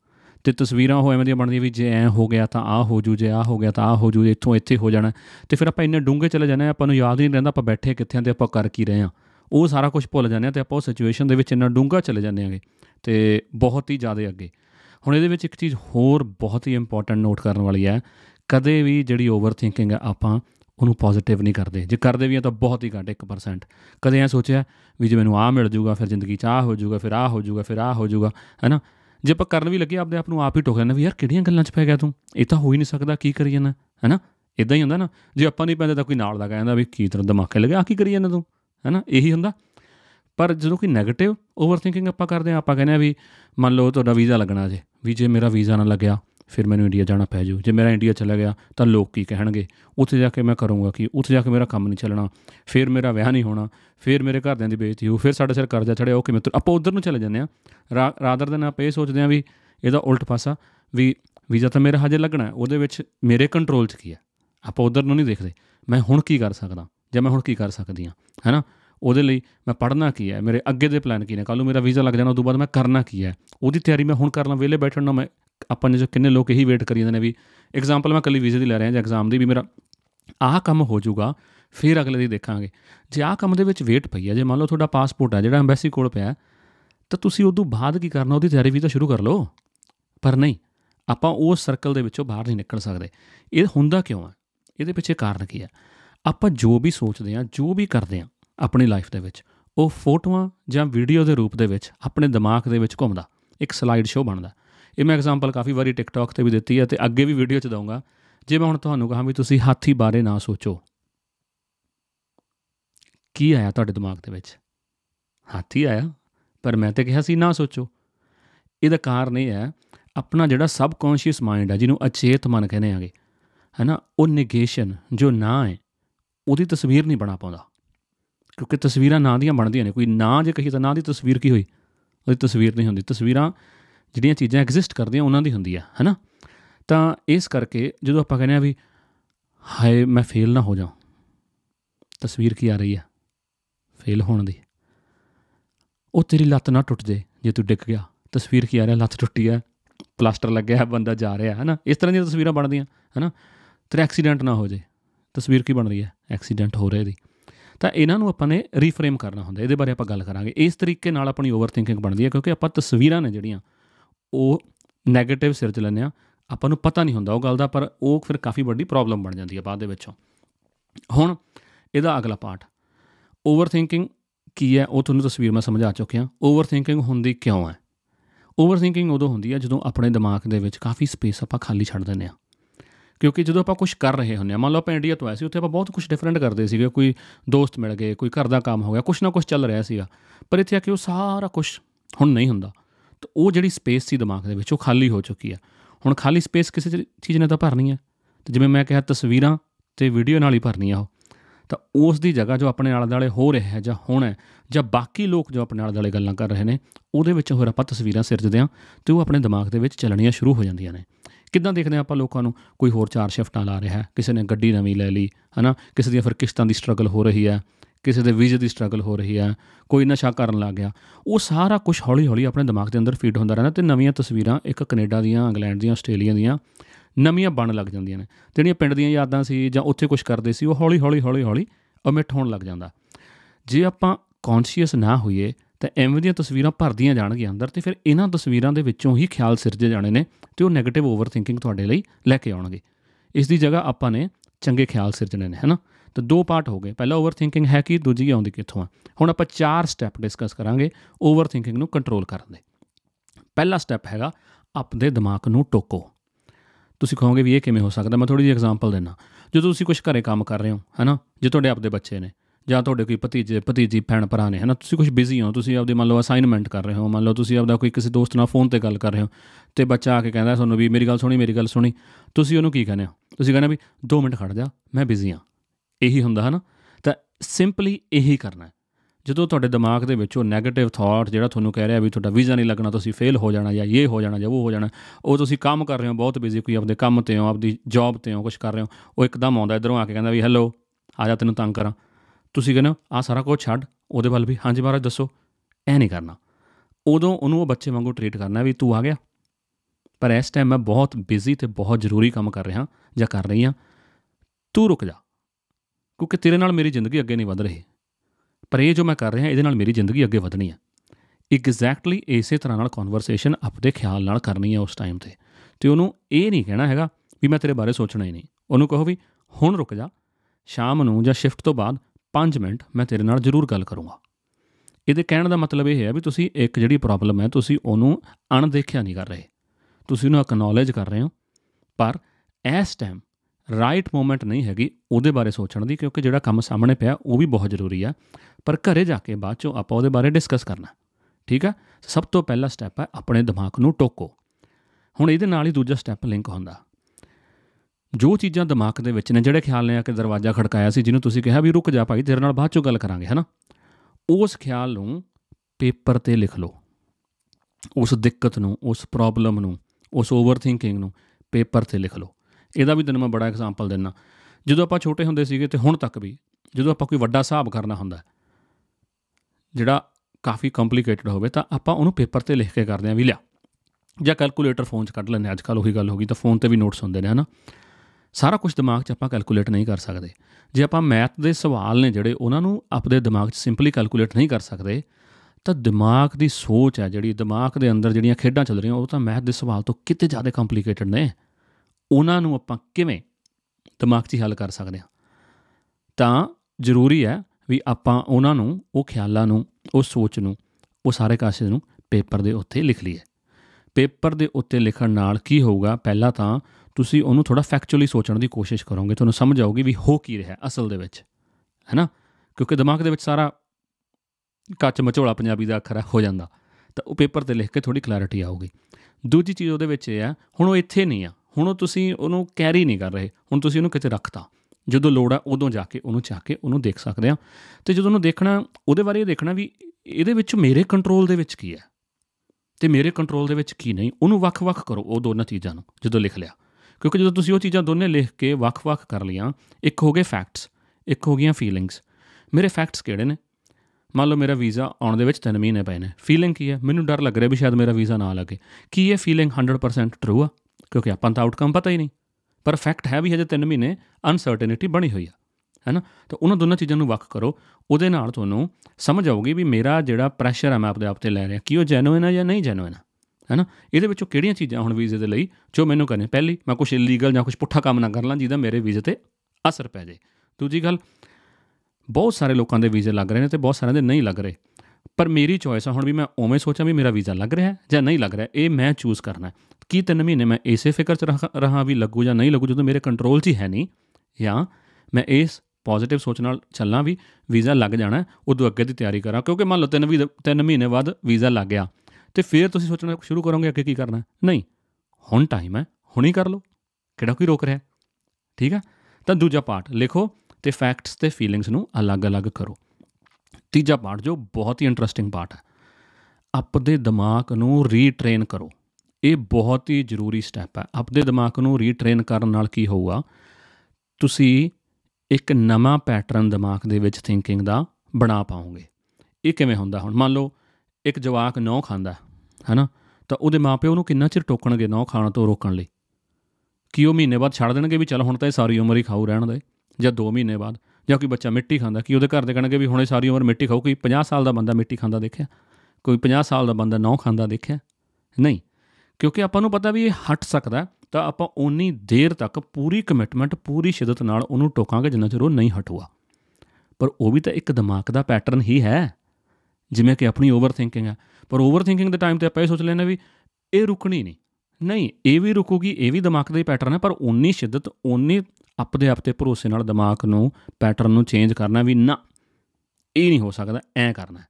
Speaker 1: ਤੇ ਤਸਵੀਰਾਂ ਹੋਏ ਐਵੇਂ ਬਣਦੀਆਂ ਵੀ ਜੇ ਐ ਹੋ ਗਿਆ ਤਾਂ ਆ ਹੋ ਜੂ ਜੇ ਆ ਹੋ ਗਿਆ ਤਾਂ ਆ ਹੋ ਜੂ ਇੱਥੋਂ ਇੱਥੇ ਹੋ ਜਾਣਾ ਤੇ ਫਿਰ ਆਪਾਂ ਇੰਨੇ ਡੂੰਘੇ ਚਲੇ ਜਾਂਦੇ ਆ ਆਪਾਂ ਨੂੰ ਯਾਦ ਨਹੀਂ ਰਹਿੰਦਾ ਆਪਾਂ ਬੈਠੇ ਕਿੱਥੇ ਆਂ ਤੇ ਆਪਾਂ ਕਰ ਕੀ ਰਹੇ ਆ ਉਹ ਸਾਰਾ ਕੁਝ ਭੁੱਲ ਜਾਂਦੇ ਆ ਤੇ ਆਪਾਂ ਉਹ ਸਿਚੁਏਸ਼ਨ ਦੇ ਵਿੱਚ ਇੰਨਾ ਡੂੰਘਾ ਚਲੇ ਜਾਂਦੇ ਆਗੇ ਤੇ ਬਹੁਤ ਹੀ ਜ਼ਿਆਦਾ ਅੱਗੇ ਹੁਣ ਇਹਦੇ ਵਿੱਚ ਇੱਕ ਚੀਜ਼ ਹੋਰ ਬਹੁਤ ਹੀ ਇੰਪੋਰਟੈਂਟ ਨੋਟ ਕਰਨ ਵਾਲੀ ਹੈ ਕਦੇ ਵੀ ਜਿਹੜੀ ਓਵਰ ਆ ਆਪਾਂ ਉਹਨੂੰ ਪੋਜ਼ਿਟਿਵ ਨਹੀਂ ਕਰਦੇ ਜੇ ਕਰਦੇ ਵੀ ਆ ਤਾਂ ਬਹੁਤ ਹੀ ਘੱਟ 1% ਕਦੇ ਐ ਸੋਚਿਆ ਵੀ ਜੇ ਮੈਨੂੰ ਆ ਮਿਲ ਜਾਊਗਾ ਫਿਰ ਜ਼ਿੰਦਗੀ ਚ ਆ ਹੋ ਜਾਊਗਾ ਫਿਰ ਆ ਹੋ ਜਾਊਗਾ ਫਿਰ ਆ ਹੋ ਜਾਊਗਾ ਹੈਨਾ ਜੇ ਆਪਾਂ ਕਰਨ ਵੀ ਲੱਗੇ ਆਪਦੇ ਆਪ ਨੂੰ ਆਪ ਹੀ ਟੋਕ ਲੈਣਾ ਵੀ ਯਾਰ ਕਿਹੜੀਆਂ ਗੱਲਾਂ 'ਚ ਪੈ ਗਿਆ ਤੂੰ ਇਹ ਤਾਂ ਹੋ ਹੀ ਨਹੀਂ ਸਕਦਾ ਕੀ ਕਰੀ ਜਾਂਦਾ ਹੈਨਾ ਇਦਾਂ ਹੀ ਹੁੰਦਾ ਨਾ ਜੇ ਆਪਾਂ ਨਹੀਂ ਪੈਂਦੇ ਤਾਂ ਕੋਈ ਨਾਲ ਦਾ ਕਹਿੰਦਾ ਵੀ ਕੀ ਤੇਰਾ ਦਿਮਾਗ ਲੱਗਿਆ ਆ ਕੀ ਕਰੀ ਜਾਂਦਾ ਤੂੰ ਹੈਨਾ ਇਹੀ ਹੁੰਦਾ ਪਰ ਜਦੋਂ ਕੋਈ 네ਗੇਟਿਵ ਓਵਰਥਿੰਕਿੰਗ ਆਪਾਂ ਕਰਦੇ ਆ ਆਪਾਂ ਕਹਿੰਦੇ ਆ ਵੀ ਮੰਨ ਲਓ ਤੁਹਾਡਾ ਵੀਜ਼ਾ ਲੱਗਣਾ ਜੇ ਵੀ ਜੇ ਮੇਰਾ ਵੀਜ਼ਾ ਨਾ ਲੱਗਿਆ ਫਿਰ ਮੈਨੂੰ ਇੰਡੀਆ ਜਾਣਾ ਪੈ ਜਾਊ ਜੇ ਮੇਰਾ ਇੰਡੀਆ ਚਲਾ ਗਿਆ ਤਾਂ ਲੋਕ ਕੀ ਕਹਿਣਗੇ ਉੱਥੇ ਜਾ ਕੇ ਮੈਂ ਕਰੂੰਗਾ ਕਿ ਉੱਥੇ ਜਾ ਕੇ ਮੇਰਾ ਕੰਮ ਨਹੀਂ ਚੱਲਣਾ ਫਿਰ ਮੇਰਾ ਵਿਆਹ ਨਹੀਂ ਹੋਣਾ ਫਿਰ ਮੇਰੇ ਘਰਦਿਆਂ ਦੀ ਬੇਇੱਜ਼ਤੀ ਹੋ ਫਿਰ ਸਾਡੇ ਸਿਰ ਕਰਜ਼ਾ ਛੜਿਆ ਉਹ ਕਿਵੇਂ ਆਪਾਂ ਉਧਰ ਨੂੰ ਚਲੇ ਜਾਂਦੇ ਆ ਰਾਦਰ ਦੇ ਆਪਾਂ ਇਹ ਸੋਚਦੇ ਆ ਵੀ ਇਹਦਾ ਉਲਟ ਪਾਸਾ ਵੀ ਵੀਜ਼ਾ ਤਾਂ ਮੇਰਾ ਹਜੇ ਲੱਗਣਾ ਉਹਦੇ ਵਿੱਚ ਮੇਰੇ ਕੰਟਰੋਲ 'ਚ ਕੀ ਹੈ ਆਪਾਂ ਉਧਰ ਨੂੰ ਨਹੀਂ ਦੇਖਦੇ ਮੈਂ ਹੁਣ ਕੀ ਕਰ ਸਕਦਾ ਜਾਂ ਮੈਂ ਹੁਣ ਕੀ ਕਰ ਸਕਦੀ ਆ ਹੈਨਾ ਉਹਦੇ ਲਈ ਮੈਂ ਪੜ੍ਹਨਾ ਕੀ ਹੈ ਮੇਰੇ ਅੱਗੇ ਦੇ ਪਲਾਨ ਕੀ ਨੇ ਕੱਲ ਨੂੰ ਮੇਰਾ ਵੀਜ਼ਾ ਲੱਗ ਜਾਣਾ ਉਸ ਤੋਂ ਬਾਅਦ ਮੈਂ ਕਰਨਾ ਕੀ ਹੈ ਉਹਦੀ ਤਿਆਰੀ ਮੈਂ ਹੁਣ ਕਰ ਲਾਂ ਵਿਹਲੇ ਬੈਠਣ ਨਾ ਮੈਂ ਆਪਾਂ ਨੇ ਜੋ ਕਿੰਨੇ ਲੋਕ ਇਹੀ ਵੇਟ ਕਰੀ ਜਾਂਦੇ ਨੇ ਵੀ ਐਗਜ਼ਾਮਪਲ ਮੈਂ ਕੱਲੀ ਵੀਜ਼ੇ ਦੀ ਲੈ ਰਿਹਾ ਜਾਂ ਐਗਜ਼ਾਮ ਦੀ ਵੀ ਮੇਰਾ ਆਹ ਕੰਮ ਹੋ ਜਾਊਗਾ ਫਿਰ ਅਗਲੇ ਦੀ ਦੇਖਾਂਗੇ ਜੇ ਆਹ ਕੰਮ ਦੇ ਵਿੱਚ ਵੇਟ ਪਈ ਹੈ ਜੇ ਮੰਨ ਲਓ ਤੁਹਾਡਾ ਪਾਸਪੋਰਟ ਹੈ ਜਿਹੜਾ ਐਮਬੈਸੀ ਕੋਲ ਪਿਆ ਤਾਂ ਤੁਸੀਂ ਉਦੋਂ ਬਾਅਦ ਕੀ ਕਰਨਾ ਉਹਦੀ ਤਿਆਰੀ ਵੀ ਤਾਂ ਸ਼ੁਰੂ ਕਰ ਲਓ ਪਰ ਨਹੀਂ ਆਪਾਂ ਉਸ ਸਰਕਲ ਦੇ ਵਿੱਚੋਂ ਬਾਹਰ ਨਹੀਂ ਨਿਕਲ ਸਕਦੇ ਇਹ ਹੁੰਦਾ ਕਿਉਂ ਹੈ ਇਹਦੇ ਪਿੱਛੇ ਕਾਰਨ ਕੀ ਹੈ ਆਪਾਂ ਜੋ ਵੀ ਸੋਚਦੇ ਆ ਜੋ ਵੀ ਕਰਦੇ ਆ ਆਪਣੀ ਲਾਈਫ ਦੇ ਵਿੱਚ ਉਹ ਫੋਟੋਆਂ ਜਾਂ ਵੀਡੀਓ ਦੇ ਰੂਪ ਦੇ ਵਿੱਚ ਆਪਣੇ ਦਿਮਾਗ ਦੇ ਵਿੱਚ ਘੁੰਮਦਾ ਇੱਕ ਸਲਾਈਡ ਸ਼ੋਅ ਬਣਦਾ ਇਹ ਮੈਂ ਐਗਜ਼ਾਮਪਲ ਕਾਫੀ ਵਾਰੀ ਟਿਕਟੌਕ ਤੇ ਵੀ ਦਿੱਤੀ ਹੈ ਤੇ ਅੱਗੇ ਵੀ ਵੀਡੀਓ ਚ ਦਊਂਗਾ ਜੇ ਮੈਂ ਹੁਣ ਤੁਹਾਨੂੰ ਕਹਾਂ ਵੀ ਤੁਸੀਂ ਹਾਥੀ ਬਾਰੇ ਨਾ ਸੋਚੋ ਕੀ ਆਇਆ ਤੁਹਾਡੇ ਦਿਮਾਗ ਦੇ ਵਿੱਚ ਹਾਥੀ ਆਇਆ ਪਰ ਮੈਂ ਤੇ ਕਿਹਾ ਸੀ ਨਾ ਸੋਚੋ ਇਹਦਾ ਕਾਰਨ ਇਹ ਹੈ ਆਪਣਾ ਜਿਹੜਾ ਸਬਕੌਂਸ਼ੀਅਸ ਮਾਈਂਡ ਹੈ ਜਿਹਨੂੰ ਅਚੇਤ ਮਨ ਕਹਿੰਦੇ ਆਗੇ ਹੈਨਾ ਉਹ ਨੇਗੇਸ਼ਨ ਜੋ ਨਾ ਹੈ ਉਹਦੀ ਤਸਵੀਰ ਨਹੀਂ ਬਣਾ ਪਾਉਂਦਾ ਕਿਉਂਕਿ ਤਸਵੀਰਾਂ ਨਾ ਦੀਆਂ ਬਣਦੀਆਂ ਨੇ ਕੋਈ ਨਾ ਜੇ ਕਹੀ ਤਾਂ ਨਾ ਦੀ ਤਸਵੀਰ ਕੀ ਹੋਈ ਉਹਦੀ ਤਸਵੀਰ ਨਹੀਂ ਹੁੰਦੀ ਤਸਵੀਰਾਂ ਜਿਹੜੀਆਂ ਚੀਜ਼ਾਂ ਐਗਜ਼ਿਸਟ ਕਰਦੀਆਂ ਉਹਨਾਂ ਦੀ ਹੁੰਦੀ ਆ ਹੈਨਾ ਤਾਂ ਇਸ ਕਰਕੇ ਜਦੋਂ ਆਪਾਂ ਕਹਿੰਦੇ ਆ ਵੀ ਹਾਏ ਮੈਂ ਫੇਲ ਨਾ ਹੋ ਜਾ ਤਸਵੀਰ ਕੀ ਆ ਰਹੀ ਆ ਫੇਲ ਹੋਣ ਦੀ ਉਹ ਤੇਰੀ ਲੱਤ ਨਾ ਟੁੱਟ ਜੇ ਜੇ ਤੂੰ ਡਿੱਗ ਗਿਆ ਤਸਵੀਰ ਕੀ ਆ ਰਹੀ ਲੱਤ ਟੁੱਟੀ ਆ ਪਲਾਸਟਰ ਲੱਗਿਆ ਬੰਦਾ ਜਾ ਰਿਹਾ ਹੈ ਨਾ ਇਸ ਤਰ੍ਹਾਂ ਦੀਆਂ ਤਸਵੀਰਾਂ ਬਣਦੀਆਂ ਹੈ ਨਾ ਤੇਰਾ ਐਕਸੀਡੈਂਟ ਨਾ ਹੋ ਜੇ ਤਸਵੀਰ ਕੀ ਬਣ ਰਹੀ ਹੈ ਐਕਸੀਡੈਂਟ ਹੋ ਰਿਹਾ ਦੀ ਤਾਂ ਇਹਨਾਂ ਨੂੰ ਆਪਾਂ ਨੇ ਰੀਫਰੇਮ ਕਰਨਾ ਹੁੰਦਾ ਇਹਦੇ ਬਾਰੇ ਆਪਾਂ ਗੱਲ ਕਰਾਂਗੇ ਇਸ ਤਰੀਕੇ ਨਾਲ ਆਪਣੀ ਓਵਰ ਥਿੰਕਿੰਗ ਬਣਦੀ ਹੈ ਕਿਉਂਕਿ ਆਪਾਂ ਤਸਵੀਰਾਂ ਨੇ ਜਿਹੜੀਆਂ ਉਹ 네ਗੇਟਿਵ ਸਿਰਜ ਲੈਣੇ ਆ ਆਪਾਂ ਨੂੰ ਪਤਾ ਨਹੀਂ ਹੁੰਦਾ ਉਹ ਗੱਲ ਦਾ ਪਰ ਉਹ ਫਿਰ ਕਾਫੀ ਵੱਡੀ ਪ੍ਰੋਬਲਮ ਬਣ ਜਾਂਦੀ ਹੈ ਬਾਅਦ ਦੇ ਵਿੱਚੋਂ ਹੁਣ ਇਹਦਾ ਅਗਲਾ ਪਾਰਟ ਓਵਰ ਥਿੰਕਿੰਗ ਕੀ ਹੈ ਉਹ ਤੁਹਾਨੂੰ ਤਸਵੀਰ ਮੈਂ ਸਮਝਾ ਚੁੱਕਿਆ ਓਵਰ ਥਿੰਕਿੰਗ ਹੁੰਦੀ ਕਿਉਂ ਹੈ ਓਵਰ ਥਿੰਕਿੰਗ ਉਦੋਂ ਹੁੰਦੀ ਹੈ ਜਦੋਂ ਆਪਣੇ ਦਿਮਾਗ ਦੇ ਵਿੱਚ ਕਾਫੀ ਸਪੇਸ ਆਪਾਂ ਖਾਲੀ ਛੱਡ ਦਿੰਦੇ ਆ ਕਿਉਂਕਿ ਜਦੋਂ ਆਪਾਂ ਕੁਝ ਕਰ ਰਹੇ ਹੁੰਨੇ ਆ ਮੰਨ ਲਓ ਆਪਾਂ ਇੰਡੀਆ ਤੋਂ ਆਏ ਸੀ ਉੱਥੇ ਆਪਾਂ ਬਹੁਤ ਕੁਝ ਡਿਫਰੈਂਟ ਕਰਦੇ ਸੀਗੇ ਕੋਈ ਦੋਸਤ ਮਿਲ ਗਏ ਕੋਈ ਘਰ ਦਾ ਕੰਮ ਹੋ ਗਿਆ ਕੁਝ ਨਾ ਕੁਝ ਚੱਲ ਰਿਹਾ ਸੀਗਾ ਪਰ ਇੱਥੇ ਆ ਕੇ ਉਹ ਸਾਰਾ ਕੁਝ ਹੁਣ ਨਹੀਂ ਹੁੰਦਾ ਉਹ ਜਿਹੜੀ ਸਪੇਸ ਸੀ ਦਿਮਾਗ ਦੇ ਵਿੱਚ ਉਹ ਖਾਲੀ ਹੋ ਚੁੱਕੀ ਆ ਹੁਣ ਖਾਲੀ ਸਪੇਸ ਕਿਸੇ ਚੀਜ਼ ਨੇ ਤਾਂ ਭਰਨੀ ਆ ਤੇ ਜਿਵੇਂ ਮੈਂ ਕਿਹਾ ਤਸਵੀਰਾਂ ਤੇ ਵੀਡੀਓ ਨਾਲ ਹੀ ਭਰਨੀ ਆ ਉਹ ਤਾਂ ਉਸ ਦੀ ਜਗ੍ਹਾ ਜੋ ਆਪਣੇ ਨਾਲ ਦਾਲੇ ਹੋ ਰਿਹਾ ਹੈ ਜਾਂ ਹੈ ਜਾਂ ਬਾਕੀ ਲੋਕ ਜੋ ਆਪਣੇ ਨਾਲ ਦਾਲੇ ਗੱਲਾਂ ਕਰ ਰਹੇ ਨੇ ਉਹਦੇ ਵਿੱਚ ਹੋਰ ਆਪਾਂ ਤਸਵੀਰਾਂ ਸਿਰਜਦੇ ਆ ਤੇ ਉਹ ਆਪਣੇ ਦਿਮਾਗ ਦੇ ਵਿੱਚ ਚੱਲਣੀਆਂ ਸ਼ੁਰੂ ਹੋ ਜਾਂਦੀਆਂ ਨੇ ਕਿੱਦਾਂ ਦੇਖਦੇ ਆ ਆਪਾਂ ਲੋਕਾਂ ਨੂੰ ਕੋਈ ਹੋਰ ਚਾਰ ਸ਼ਿਫਟਾਂ ਲਾ ਰਿਹਾ ਹੈ ਕਿਸੇ ਨੇ ਗੱਡੀ ਨਵੀਂ ਲੈ ਲਈ ਹਨਾ ਕਿਸੇ ਦੀਆਂ ਫਿਰ ਕਿਸ਼ਤਾਂ ਦੀ ਸਟਰਗਲ ਹੋ ਰਹੀ ਹੈ ਕਿਸੇ ਦੇ ਵੀਜ਼ੇ ਦੀ ਸਟਰਗਲ ਹੋ ਰਹੀ ਆ ਕੋਈ ਨਸ਼ਾ ਕਰਨ ਲੱਗ ਗਿਆ ਉਹ ਸਾਰਾ ਕੁਝ ਹੌਲੀ-ਹੌਲੀ ਆਪਣੇ ਦਿਮਾਗ ਦੇ ਅੰਦਰ ਫੀਡ ਹੁੰਦਾ ਰਹਿੰਦਾ ਤੇ ਨਵੀਆਂ ਤਸਵੀਰਾਂ ਇੱਕ ਕੈਨੇਡਾ ਦੀਆਂ ਇੰਗਲੈਂਡ ਦੀਆਂ ਆਸਟ੍ਰੇਲੀਆ ਦੀਆਂ ਨਵੀਆਂ ਬਣ ਲੱਗ ਜਾਂਦੀਆਂ ਨੇ ਜਿਹੜੀਆਂ ਪਿੰਡ ਦੀਆਂ ਯਾਦਾਂ ਸੀ ਜਾਂ ਉੱਥੇ ਕੁਝ ਕਰਦੇ ਸੀ ਉਹ ਹੌਲੀ-ਹੌਲੀ ਹੌਲੀ-ਹੌਲੀ ਅਮਿਟ ਹੋਣ ਲੱਗ ਜਾਂਦਾ ਜੇ ਆਪਾਂ ਕੌਨਸ਼ੀਅਸ ਨਾ ਹੋਈਏ ਤਾਂ ਐਵੇਂ ਦੀਆਂ ਤਸਵੀਰਾਂ ਭਰਦੀਆਂ ਜਾਣਗੀਆਂ ਅੰਦਰ ਤੇ ਫਿਰ ਇਹਨਾਂ ਤਸਵੀਰਾਂ ਦੇ ਵਿੱਚੋਂ ਹੀ ਖਿਆਲ ਸਿਰਜੇ ਜਾਣੇ ਨੇ ਤੇ ਉਹ 네ਗੇਟਿਵ ਓਵਰ ਥਿੰਕਿੰਗ ਤੁਹਾਡੇ ਲਈ ਲੈ ਕੇ ਆਉਣਗੇ ਇਸ ਦੀ ਜਗ੍ਹਾ ਆਪਾਂ ਨੇ ਚੰਗੇ ਖਿਆਲ ਸਿਰਜਣੇ ਨੇ ਹੈਨਾ ਤਾਂ ਦੋ ਪਾਰਟ ਹੋ ਗਏ ਪਹਿਲਾ ਓਵਰ ਥਿੰਕਿੰਗ ਹੈ ਕਿ ਦੂਜੀ ਆਉਂਦੀ ਕਿੱਥੋਂ ਆ ਹੁਣ ਆਪਾਂ ਚਾਰ ਸਟੈਪ ਡਿਸਕਸ ਕਰਾਂਗੇ ਓਵਰ ਥਿੰਕਿੰਗ ਨੂੰ ਕੰਟਰੋਲ ਕਰਨ ਦੇ ਪਹਿਲਾ ਸਟੈਪ ਹੈਗਾ ਆਪਣੇ ਦਿਮਾਗ ਨੂੰ ਟੋਕੋ ਤੁਸੀਂ ਕਹੋਗੇ ਵੀ ਇਹ ਕਿਵੇਂ ਹੋ ਸਕਦਾ ਮੈਂ ਥੋੜੀ ਜਿਹੀ ਐਗਜ਼ਾਮਪਲ ਦੇਣਾ ਜਦੋਂ ਤੁਸੀਂ ਕੁਝ ਘਰੇ ਕੰਮ ਕਰ ਰਹੇ ਹੋ ਹੈਨਾ ਜੇ ਤੁਹਾਡੇ ਆਪਦੇ ਬੱਚੇ ਨੇ ਜਾਂ ਤੁਹਾਡੇ ਕੋਈ ਭਤੀਜੇ ਭਤੀਜੀ ਭੈਣ ਭਰਾ ਨੇ ਹਨਾ ਤੁਸੀਂ ਕੁਝ ਬਿਜ਼ੀ ਹੋ ਤੁਸੀਂ ਆਪਦੇ ਮੰਨ ਲਓ ਅਸਾਈਨਮੈਂਟ ਕਰ ਰਹੇ ਹੋ ਮੰਨ ਲਓ ਤੁਸੀਂ ਆਪਦਾ ਕੋਈ ਕਿਸੇ ਦੋਸਤ ਨਾਲ ਫੋਨ ਤੇ ਗੱਲ ਕਰ ਰਹੇ ਹੋ ਤੇ ਬੱਚਾ ਆ ਕੇ ਕਹਿੰਦਾ ਤੁਹਾਨੂੰ ਵੀ ਮੇਰੀ ਗੱਲ ਸੁਣੀ ਮੇਰੀ ਗੱਲ ਸੁਣੀ ਤੁਸੀਂ ਉਹਨੂੰ ਕੀ ਕਹਿੰਦੇ ਹੋ ਤੁਸੀਂ ਕਹਿੰਦੇ ਵੀ 2 ਮਿੰਟ ਖੜ ਜਾ ਮੈਂ ਬਿਜ਼ੀ ਹਾਂ ਇਹੀ ਹੁੰਦਾ ਹੈ ਨਾ ਤਾਂ ਸਿੰਪਲੀ ਇਹੀ ਕਰਨਾ ਹੈ ਜਦੋਂ ਤੁਹਾਡੇ ਦਿਮਾਗ ਦੇ ਵਿੱਚ ਉਹ 네ਗੇਟਿਵ ਥਾਟ ਜਿਹੜਾ ਤੁਹਾਨੂੰ ਕਹਿ ਰਿਹਾ ਵੀ ਤੁਹਾਡਾ ਵੀਜ਼ਾ ਨਹੀਂ ਲੱਗਣਾ ਤੁਸੀਂ ਫੇਲ ਹੋ ਜਾਣਾ ਜਾਂ ਇਹ ਹੋ ਜਾਣਾ ਜਾਂ ਉਹ ਹੋ ਜਾਣਾ ਉਹ ਤੁਸੀਂ ਕੰਮ ਕਰ ਰਹੇ ਹੋ ਬਹੁਤ ਬਿਜ਼ੀ ਕੋਈ ਆਪਣੇ ਕੰਮ ਤੇ ਹੋ ਆਪਦੀ ਜੌਬ ਤੇ ਹੋ ਕੁਝ ਕਰ ਰਹੇ ਹੋ ਉਹ ਇੱਕਦਮ ਆਉਂਦਾ ਇਧਰੋਂ ਆ ਕੇ ਕਹਿੰਦਾ ਵੀ ਹੈਲੋ ਆ ਜਾ ਤੈਨੂੰ ਤੰਗ ਕਰਾਂ ਤੁਸੀਂ ਕਹਿੰਦੇ ਹੋ ਆ ਸਾਰਾ ਕੁਝ ਛੱਡ ਉਹਦੇ ਵੱਲ ਵੀ ਹਾਂਜੀ ਮਹਾਰਾਜ ਦੱਸੋ ਐ ਨਹੀਂ ਕਰਨਾ ਉਦੋਂ ਉਹਨੂੰ ਉਹ ਬੱਚੇ ਵਾਂਗੂ ਟ੍ਰੀਟ ਕਰਨਾ ਵੀ ਤੂੰ ਆ ਗਿਆ ਪਰ ਇਸ ਟਾਈਮ ਮੈਂ ਬਹੁਤ ਬਿਜ਼ੀ ਤੇ ਬਹੁਤ ਜ਼ਰੂਰੀ ਕੰਮ ਕਰ ਰਿਹਾ ਜਾਂ ਕਰ ਰਹੀ ਹਾਂ ਤੂੰ ਰੁਕ ਜਾ ਕਿਉਂਕਿ ਤੇਰੇ ਨਾਲ ਮੇਰੀ ਜ਼ਿੰਦਗੀ ਅੱਗੇ ਨਹੀਂ ਵਧ ਰਹੀ ਪਰ ਇਹ ਜੋ ਮੈਂ ਕਰ ਰਿਹਾ ਇਹਦੇ ਨਾਲ ਮੇਰੀ ਜ਼ਿੰਦਗੀ ਅੱਗੇ ਵਧਣੀ ਹੈ ਐਗਜ਼ੈਕਟਲੀ ਇਸੇ ਤਰ੍ਹਾਂ ਨਾਲ ਕਨਵਰਸੇਸ਼ਨ ਆਪਦੇ ਖਿਆਲ ਨਾਲ ਕਰਨੀ ਹੈ ਉਸ ਟਾਈਮ ਤੇ ਤੇ ਉਹਨੂੰ ਇਹ ਨਹੀਂ ਕਹਿਣਾ ਹੈਗਾ ਵੀ ਮੈਂ ਤੇਰੇ ਬਾਰੇ ਸੋਚਣਾ ਹੀ ਨਹੀਂ ਉਹਨੂੰ ਕਹੋ ਵੀ ਹੁਣ ਰੁਕ ਜਾ ਸ਼ਾਮ ਨੂੰ ਜਾਂ ਸ਼ਿਫਟ ਤੋਂ ਬਾਅਦ 5 ਮਿੰਟ ਮੈਂ ਤੇਰੇ ਨਾਲ ਜ਼ਰੂਰ ਗੱਲ ਕਰੂੰਗਾ ਇਹਦੇ ਕਹਿਣ ਦਾ ਮਤਲਬ ਇਹ ਹੈ ਵੀ ਤੁਸੀਂ ਇੱਕ ਜਿਹੜੀ ਪ੍ਰੋਬਲਮ ਹੈ ਤੁਸੀਂ ਉਹਨੂੰ ਅਣਦੇਖਿਆ ਨਹੀਂ ਕਰ ਰਹੇ ਤੁਸੀਂ ਉਹਨੂੰ ਅਕਨੋਲਜ ਕਰ ਰਹੇ ਹੋ ਪਰ ਇਸ ਟਾਈਮ ਰਾਈਟ ਮੂਮੈਂਟ ਨਹੀਂ ਹੈਗੀ ਉਹਦੇ ਬਾਰੇ ਸੋਚਣ ਦੀ ਕਿਉਂਕਿ ਜਿਹੜਾ ਕੰਮ ਸਾਹਮਣੇ ਪਿਆ ਉਹ ਵੀ ਬਹੁਤ ਜ਼ਰੂਰੀ ਆ ਪਰ ਘਰੇ ਜਾ ਕੇ ਬਾਅਦ ਚੋਂ ਆਪਾਂ ਉਹਦੇ ਬਾਰੇ ਡਿਸਕਸ ਕਰਨਾ ਠੀਕ ਆ ਸਭ ਤੋਂ ਪਹਿਲਾ ਸਟੈਪ ਹੈ ਆਪਣੇ ਦਿਮਾਗ ਨੂੰ ਟੋਕੋ ਹੁਣ ਇਹਦੇ ਨਾਲ ਹੀ ਦੂਜਾ ਸਟੈਪ ਲਿੰਕ ਹੁੰਦਾ ਜੋ ਚੀਜ਼ਾਂ ਦਿਮਾਗ ਦੇ ਵਿੱਚ ਨੇ ਜਿਹੜੇ ਖਿਆਲ ਨੇ ਆ ਕਿ ਦਰਵਾਜ਼ਾ ਖੜਕਾਇਆ ਸੀ ਜਿਹਨੂੰ ਤੁਸੀਂ ਕਿਹਾ ਵੀ ਰੁਕ ਜਾ ਭਾਈ ਤੇਰੇ ਨਾਲ ਬਾਅਦ ਚੋਂ ਗੱਲ ਕਰਾਂਗੇ ਹਨਾ ਉਸ ਖਿਆਲ ਨੂੰ ਪੇਪਰ ਤੇ ਲਿਖ ਲਓ ਉਸ ਦਿੱਕਤ ਨੂੰ ਉਸ ਪ੍ਰੋਬਲਮ ਨੂੰ ਉਸ ਓਵਰ ਥਿੰਕਿੰਗ ਨੂੰ ਪੇਪਰ ਤੇ ਲਿਖ ਲਓ ਇਹਦਾ ਵੀ ਤੁਹਾਨੂੰ ਮੈਂ ਬੜਾ ਐਗਜ਼ਾਮਪਲ ਦਿੰਨਾ ਜਦੋਂ ਆਪਾਂ ਛੋਟੇ ਹੁੰਦੇ ਸੀਗੇ ਤੇ ਹੁਣ ਤੱਕ ਵੀ ਜਦੋਂ ਆਪਾਂ ਕੋਈ ਵੱਡਾ ਹਿਸਾਬ ਕਰਨਾ ਹੁੰਦਾ ਜਿਹੜਾ ਕਾਫੀ ਕੰਪਲਿਕੇਟਡ ਹੋਵੇ ਤਾਂ ਆਪਾਂ ਉਹਨੂੰ ਪੇਪਰ ਤੇ ਲਿਖ ਕੇ ਕਰਦੇ ਆਂ ਵੀ ਲਿਆ ਜਾਂ ਕੈਲਕੂਲੇਟਰ ਫੋਨ 'ਚ ਕੱਢ ਲੈਂਦੇ ਅੱਜ ਕੱਲ ਉਹੀ ਗੱਲ ਹੋ ਗਈ ਤਾਂ ਫੋਨ ਤੇ ਵੀ ਨੋਟਸ ਹੁੰਦੇ ਨੇ ਹਨਾ ਸਾਰਾ ਕੁਝ ਦਿਮਾਗ 'ਚ ਆਪਾਂ ਕੈਲਕੂਲੇਟ ਨਹੀਂ ਕਰ ਸਕਦੇ ਜੇ ਆਪਾਂ ਮੈਥ ਦੇ ਸਵਾਲ ਨੇ ਜਿਹੜੇ ਉਹਨਾਂ ਨੂੰ ਆਪਣੇ ਦਿਮਾਗ 'ਚ ਸਿੰਪਲੀ ਕੈਲਕੂਲੇਟ ਨਹੀਂ ਕਰ ਸਕਦੇ ਤਾਂ ਦਿਮਾਗ ਦੀ ਸੋਚ ਹੈ ਜਿਹੜੀ ਦਿਮਾਗ ਦੇ ਅੰਦਰ ਜਿਹੜੀਆਂ ਖੇਡਾਂ ਚੱਲ ਰਹੀਆਂ ਉਹ ਤਾਂ ਮੈਥ ਦੇ ਸਵਾਲ ਤੋਂ ਕਿਤੇ ਜ਼ਿਆਦਾ ਕੰਪਲਿਕੇਟਡ ਨੇ ਉਹਨਾਂ ਨੂੰ ਆਪਾਂ ਕਿਵੇਂ ਦਿਮਾਗ 'ਚ ਹੱਲ ਕਰ ਸਕਦੇ ਹਾਂ ਤਾਂ ਜ਼ਰੂਰੀ ਹੈ ਵੀ ਆਪਾਂ ਉਹਨਾਂ ਨੂੰ ਉਹ ਖਿਆਲਾਂ ਨੂੰ ਉਹ ਸੋਚ ਨੂੰ ਉਹ ਸਾਰੇ ਕਾਸ਼ੇ ਨੂੰ ਪੇਪਰ ਦੇ ਉੱਤੇ ਲਿਖ ਲਈਏ ਪੇਪਰ ਦੇ ਉੱਤੇ ਲਿਖਣ ਨਾਲ ਕੀ ਹੋਊਗਾ ਪਹਿਲਾਂ ਤਾਂ ਤੁਸੀਂ ਉਹਨੂੰ ਥੋੜਾ ਫੈਕਚੁਅਲੀ ਸੋਚਣ ਦੀ ਕੋਸ਼ਿਸ਼ ਕਰੋਗੇ ਤੁਹਾਨੂੰ ਸਮਝ ਆਊਗੀ ਵੀ ਹੋ ਕੀ ਰਿਹਾ ਅਸਲ ਦੇ ਵਿੱਚ ਹੈਨਾ ਕਿਉਂਕਿ ਦਿਮਾਗ ਦੇ ਵਿੱਚ ਸਾਰਾ ਕੱਚ ਮਚੋਲਾ ਪੰਜਾਬੀ ਦਾ ਅੱਖਰ ਹੋ ਜਾਂਦਾ ਤਾਂ ਉਹ ਪੇਪਰ ਤੇ ਲਿਖ ਕੇ ਥੋੜੀ ਕਲੈਰਿਟੀ ਆਊਗੀ ਦੂਜੀ ਚੀਜ਼ ਉਹਦੇ ਵਿੱਚ ਇਹ ਆ ਹੁਣ ਉਹ ਇੱਥੇ ਨਹੀਂ ਆ ਹੁਣ ਉਹ ਤੁਸੀਂ ਉਹਨੂੰ ਕੈਰੀ ਨਹੀਂ ਕਰ ਰਹੇ ਹੁਣ ਤੁਸੀਂ ਉਹਨੂੰ ਕਿਤੇ ਰੱਖਤਾ ਜਦੋਂ ਲੋੜ ਆ ਉਦੋਂ ਜਾ ਕੇ ਉਹਨੂੰ ਚਾਹ ਕੇ ਉਹਨੂੰ ਦੇਖ ਸਕਦੇ ਆ ਤੇ ਜਦੋਂ ਉਹਨੂੰ ਦੇਖਣਾ ਉਹਦੇ ਬਾਰੇ ਇਹ ਦੇਖਣਾ ਵੀ ਇਹਦੇ ਵਿੱਚ ਮੇਰੇ ਕੰਟਰੋਲ ਦੇ ਵਿੱਚ ਕੀ ਹੈ ਤੇ ਮੇਰੇ ਕੰਟਰੋਲ ਦੇ ਵਿੱਚ ਕੀ ਨਹੀਂ ਉਹਨੂੰ ਵੱਖ-ਵੱਖ ਕਰੋ ਉਹ ਦੋਨਾਂ ਚੀਜ਼ਾਂ ਨੂੰ ਜਦੋਂ ਲਿਖ ਲਿਆ ਕਿਉਂਕਿ ਜਦੋਂ ਤੁਸੀਂ ਉਹ ਚੀਜ਼ਾਂ ਦੋਨੇ ਲਿਖ ਕੇ ਵੱਖ-ਵੱਖ ਕਰ ਲਿਆ ਇੱਕ ਹੋ ਗਏ ਫੈਕਟਸ ਇੱਕ ਹੋ ਗਈਆਂ ਫੀਲਿੰਗਸ ਮੇਰੇ ਫੈਕਟਸ ਕਿਹੜੇ ਨੇ ਮੰਨ ਲਓ ਮੇਰਾ ਵੀਜ਼ਾ ਆਉਣ ਦੇ ਵਿੱਚ 3 ਮਹੀਨੇ ਪਏ ਨੇ ਫੀਲਿੰਗ ਕੀ ਹੈ ਮੈਨੂੰ ਡਰ ਲੱਗ ਰਿਹਾ ਵੀ ਸ਼ਾਇਦ ਮੇਰਾ ਵੀਜ਼ਾ ਨਾ ਲੱਗੇ ਕੀ ਇਹ ਫੀਲਿੰਗ 100% ਟਰੂ ਆ ਕਿਉਂਕਿ ਆਪਾਂ ਤਾਂ ਆਊਟਕਮ ਪਤਾ ਹੀ ਨਹੀਂ ਪਰ ਫੈਕਟ ਹੈ ਵੀ ਹਜੇ 3 ਮਹੀਨੇ ਅਨਸਰਟੇਨਿਟੀ ਬਣੀ ਹੋਈ ਆ ਹੈਨਾ ਤਾਂ ਉਹਨਾਂ ਦੋਨਾਂ ਚੀਜ਼ਾਂ ਨੂੰ ਵੱਖ ਕਰੋ ਉਹਦੇ ਨਾਲ ਤੁਹਾਨੂੰ ਸਮਝ ਆਊਗੀ ਵੀ ਮੇਰਾ ਜਿਹੜਾ ਪ੍ਰੈਸ਼ਰ ਆ ਮੈਂ ਆਪਣੇ ਆਪ ਤੇ ਲੈ ਰਿਹਾ ਕੀ ਉਹ ਜੈਨੂਇਨ ਆ ਜਾਂ ਨਹੀਂ ਜੈਨੂਇਨ ਆ ਹੈਨਾ ਇਹਦੇ ਵਿੱਚੋਂ ਕਿਹੜੀਆਂ ਚੀਜ਼ਾਂ ਹੁਣ ਵੀਜ਼ੇ ਦੇ ਲਈ ਜੋ ਮੈਨੂੰ ਕਰਨੇ ਪਹਿਲੀ ਮੈਂ ਕੁਝ ਇਲੀਗਲ ਜਾਂ ਕੁਝ ਪੁੱਠਾ ਕੰਮ ਨਾ ਕਰ ਲਾਂ ਜਿਹਦਾ ਮੇਰੇ ਵੀਜ਼ੇ ਤੇ ਅਸਰ ਪੈ ਜਾਏ ਦੂਜੀ ਗੱਲ ਬਹੁਤ ਸਾਰੇ ਲੋਕਾਂ ਦੇ ਵੀਜ਼ੇ ਲੱਗ ਰਹੇ ਨੇ ਤੇ ਬਹੁਤ ਸਾਰਿਆਂ ਦੇ ਨਹੀਂ ਲੱਗ ਰਹੇ ਪਰ ਮੇਰੀ ਚੋਇਸ ਆ ਹੁਣ ਵੀ ਮੈਂ ਉਵੇਂ ਸੋਚਾਂ ਵੀ ਮੇਰਾ ਵੀਜ਼ਾ ਲੱਗ ਰਿਹਾ ਜਾਂ ਨਹੀਂ ਲੱਗ ਰਿਹਾ ਇਹ ਮੈਂ ਚੂਜ਼ ਕਰਨਾ ਕੀ ਤਿੰਨ ਮਹੀਨੇ ਮੈਂ ਇਸੇ ਫਿਕਰ 'ਚ ਰਹਾ ਵੀ ਲੱਗੂ ਜਾਂ ਨਹੀਂ ਲੱਗੂ ਜਦੋਂ ਮੇਰੇ ਕੰਟਰੋਲ 'ਚ ਹੀ ਹੈ ਨਹੀਂ ਜਾਂ ਮੈਂ ਇਸ ਪੋਜ਼ਿਟਿਵ ਸੋਚ ਨਾਲ ਚੱਲਾਂ ਵੀ ਵੀਜ਼ਾ ਲੱਗ ਜਾਣਾ ਉਦੋਂ ਅੱਗੇ ਦੀ ਤਿਆਰੀ ਕਰਾਂ ਕਿਉਂਕਿ ਮੰਨ ਲਓ ਤਿੰਨ ਵੀ ਤਿੰਨ ਮਹੀਨੇ ਬਾਅਦ ਵੀਜ਼ਾ ਲੱਗ ਗਿਆ ਤੇ ਫਿਰ ਤੁਸੀਂ ਸੋਚਣਾ ਸ਼ੁਰੂ ਕਰੋਗੇ ਅੱਗੇ ਕੀ ਕਰਨਾ ਨਹੀਂ ਹੁਣ ਟਾਈਮ ਹੈ ਹੁਣੀ ਕਰ ਲਓ ਕਿਹੜਾ ਕੋਈ ਰੋਕ ਰਿਹਾ ਠੀਕ ਆ ਤਾਂ ਦੂਜਾ ਪਾਰਟ ਲਿਖੋ ਤੇ ਫੈਕਟਸ ਤੇ ਫੀਲਿੰਗਸ ਨੂੰ ਅਲੱਗ-ਅਲੱਗ ਕਰੋ ਤੀਜਾ ਪਾਰਟ ਜੋ ਬਹੁਤ ਹੀ ਇੰਟਰਸਟਿੰਗ ਪਾਰਟ ਹੈ ਆਪਦੇ ਦਿਮਾਗ ਨੂੰ ਰੀਟ੍ਰੇਨ ਕਰੋ ਇਹ ਬਹੁਤ ਹੀ ਜ਼ਰੂਰੀ ਸਟੈਪ ਹੈ ਆਪਦੇ ਦਿਮਾਗ ਨੂੰ ਰੀਟ੍ਰੇਨ ਕਰਨ ਨਾਲ ਕੀ ਹੋਊਗਾ ਤੁਸੀਂ ਇੱਕ ਨਵਾਂ ਪੈਟਰਨ ਦਿਮਾਗ ਦੇ ਵਿੱਚ ਥਿੰਕਿੰਗ ਦਾ ਬਣਾ ਪਾਓਗੇ ਇਹ ਕਿਵੇਂ ਹੁੰਦਾ ਹੁਣ ਮੰਨ ਲਓ ਇੱਕ ਜਵਾਕ ਨੌ ਖਾਂਦਾ ਹੈਨਾ ਤਾਂ ਉਹਦੇ ਮਾਪੇ ਉਹਨੂੰ ਕਿੰਨਾ ਚਿਰ ਟੋਕਣਗੇ ਨੌ ਖਾਣ ਤੋਂ ਰੋਕਣ ਲਈ ਕਿ ਉਹ ਮਹੀਨੇ ਬਾਅਦ ਛੱਡ ਦੇਣਗੇ ਵੀ ਚਲ ਹੁਣ ਤਾਂ ਇਹ ਸਾਰੀ ਉਮਰ ਹੀ ਖਾਊ ਰਹਿਣ ਦੇ ਜਾਂ 2 ਮਹੀਨੇ ਬਾਅਦ ਜਾਂ ਕੋਈ ਬੱਚਾ ਮਿੱਟੀ ਖਾਂਦਾ ਕਿ ਉਹਦੇ ਘਰ ਦੇ ਕਹਣਗੇ ਵੀ ਹੁਣੇ ਸਾਰੀ ਉਮਰ ਮਿੱਟੀ ਖਾਓ ਕੋਈ 50 ਸਾਲ ਦਾ ਬੰਦਾ ਮਿੱਟੀ ਖਾਂਦਾ ਦੇਖਿਆ ਕੋਈ 50 ਸਾਲ ਦਾ ਬੰਦਾ ਨੌ ਖਾਂਦਾ ਦੇਖਿਆ ਨਹੀਂ ਕਿਉਂਕਿ ਆਪਾਂ ਨੂੰ ਪਤਾ ਵੀ ਇਹ ਹਟ ਸਕਦਾ ਤਾਂ ਆਪਾਂ ਓਨੀ ਦੇਰ ਤੱਕ ਪੂਰੀ ਕਮਿਟਮੈਂਟ ਪੂਰੀ ਸ਼ਿੱਦਤ ਨਾਲ ਉਹਨੂੰ ਟੋਕਾਂਗੇ ਜਿੰਨਾ ਚਿਰ ਉਹ ਨਹੀਂ ਹਟੂਆ ਪਰ ਉਹ ਵੀ ਤਾਂ ਇੱਕ ਦਿਮਾਗ ਦਾ ਪੈਟਰਨ ਹੀ ਹੈ ਜਿਵੇਂ ਕਿ ਆਪਣੀ ਓਵਰ ਥਿੰਕਿੰਗ ਆ ਪਰ ਓਵਰ ਥਿੰਕਿੰਗ ਦੇ ਟਾਈਮ ਤੇ ਆਪਾਂ ਇਹ ਸੋਚ ਲੈਣਾ ਵੀ ਇਹ ਰੁਕਣੀ ਨਹੀਂ ਨਹੀਂ ਇਹ ਵੀ ਰੁਕੂਗੀ ਇਹ ਵੀ ਦਿਮਾਗ ਦੇ ਪੈਟਰਨ ਹੈ ਪਰ ਉਨੀ ਸ਼ਿੱਦਤ ਉਨੀ ਆਪਦੇ ਆਪ ਤੇ ਭਰੋਸੇ ਨਾਲ ਦਿਮਾਗ ਨੂੰ ਪੈਟਰਨ ਨੂੰ ਚੇਂਜ ਕਰਨਾ ਵੀ ਨਾ ਇਹ ਨਹੀਂ ਹੋ ਸਕਦਾ ਐ ਕਰਨਾ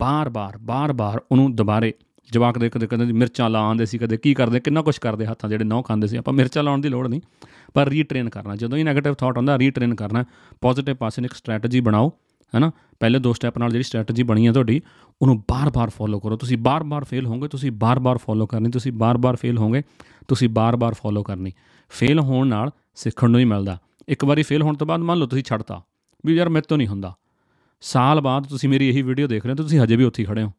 Speaker 1: ਬਾਰ-ਬਾਰ ਬਾਰ-ਬਾਰ ਉਹਨੂੰ ਦੁਬਾਰੇ ਜਵਾਕ ਦੇ ਕਦੇ ਕਦੇ ਮਿਰਚਾਂ ਲਾਉਂਦੇ ਸੀ ਕਦੇ ਕੀ ਕਰਦੇ ਕਿੰਨਾ ਕੁਝ ਕਰਦੇ ਹੱਥਾਂ ਜਿਹੜੇ ਨੌ ਖਾਂਦੇ ਸੀ ਆਪਾਂ ਮਿਰਚਾਂ ਲਾਉਣ ਦੀ ਲੋੜ ਨਹੀਂ ਪਰ ਰੀਟ੍ਰੇਨ ਕਰਨਾ ਜਦੋਂ ਹੀ 네ਗੇਟਿਵ ਥਾਟ ਆਉਂਦਾ ਰੀਟ੍ਰੇਨ ਕਰਨਾ ਪੋਜ਼ਿਟਿਵ ਪਾਸੇ ਇੱਕ ਸਟ੍ਰੈਟਜੀ ਬਣਾਓ ਹੈਨਾ ਪਹਿਲੇ ਦੋ ਸਟੈਪ ਨਾਲ ਜਿਹੜੀ ਸਟ੍ਰੈਟਜੀ ਬਣੀ ਹੈ ਤੁਹਾਡੀ ਉਹਨੂੰ ਬਾਰ-ਬਾਰ ਫੋਲੋ ਕਰੋ ਤੁਸੀਂ ਬਾਰ-ਬਾਰ ਫੇਲ ਹੋਵੋਗੇ ਤੁਸੀਂ ਬਾਰ-ਬਾਰ ਫੋਲੋ ਕਰਨੀ ਤੁਸੀਂ ਬਾਰ-ਬਾਰ ਫੇਲ ਹੋਵੋਗੇ ਤੁਸੀਂ ਬਾਰ-ਬਾਰ ਫੋਲੋ ਕਰਨੀ ਫੇਲ ਹੋਣ ਨਾਲ ਸਿੱਖਣ ਨੂੰ ਹੀ ਮਿਲਦਾ ਇੱਕ ਵਾਰੀ ਫੇਲ ਹੋਣ ਤੋਂ ਬਾਅਦ ਮੰਨ ਲਓ ਤੁਸੀਂ ਛੱਡਤਾ ਵੀ ਯਾਰ ਮੇਰੇ ਤੋਂ ਨਹੀਂ ਹੁੰਦਾ ਸਾਲ ਬਾਅਦ ਤੁਸੀਂ ਮੇਰੀ ਇਹੀ ਵੀਡੀਓ ਦੇਖ ਰਹੇ ਹੋ ਤੁਸੀਂ ਹਜੇ ਵੀ ਉੱਥੇ ਖੜੇ ਹੋ